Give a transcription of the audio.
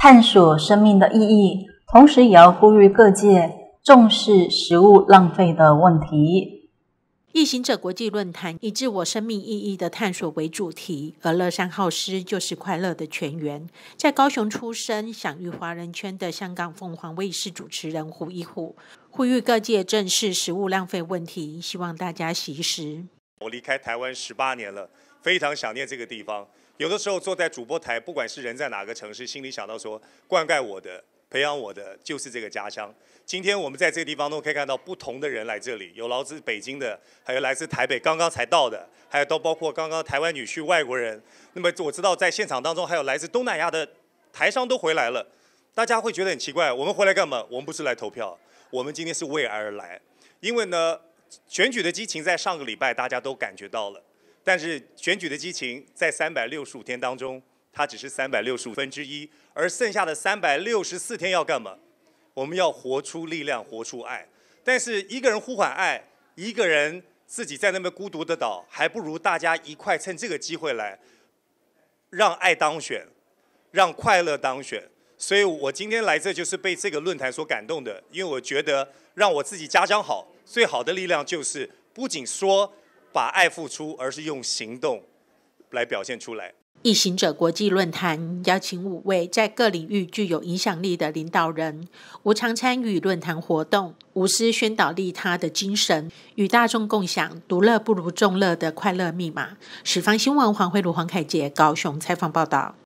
探索生命的意义，同时也要呼吁各界重视食物浪费的问题。异行者国际论坛以自我生命意义的探索为主题，而乐善好施就是快乐的泉源。在高雄出生、享誉华人圈的香港凤凰卫视主持人胡一虎，呼吁各界正视食物浪费问题，希望大家惜食。我离开台湾十八年了，非常想念这个地方。有的时候坐在主播台，不管是人在哪个城市，心里想到说，灌溉我的、培养我的就是这个家乡。今天我们在这个地方都可以看到不同的人来这里，有来自北京的，还有来自台北刚刚才到的，还有都包括刚刚台湾女婿外国人。那么我知道在现场当中还有来自东南亚的台商都回来了，大家会觉得很奇怪，我们回来干嘛？我们不是来投票，我们今天是为爱而来，因为呢，选举的激情在上个礼拜大家都感觉到了。但是选举的激情在三百六十五天当中，它只是三百六十五分之一，而剩下的三百六十四天要干嘛？我们要活出力量，活出爱。但是一个人呼唤爱，一个人自己在那么孤独的岛，还不如大家一块趁这个机会来，让爱当选，让快乐当选。所以我今天来这就是被这个论坛所感动的，因为我觉得让我自己家乡好，最好的力量就是不仅说。把爱付出，而是用行动来表现出来。一行者国际论坛邀请五位在各领域具有影响力的领导人，无偿参与论坛活动，无私宣导利他的精神，与大众共享“独乐不如众乐”的快乐密码。十方新闻黄慧如、黄凯杰高雄采访报道。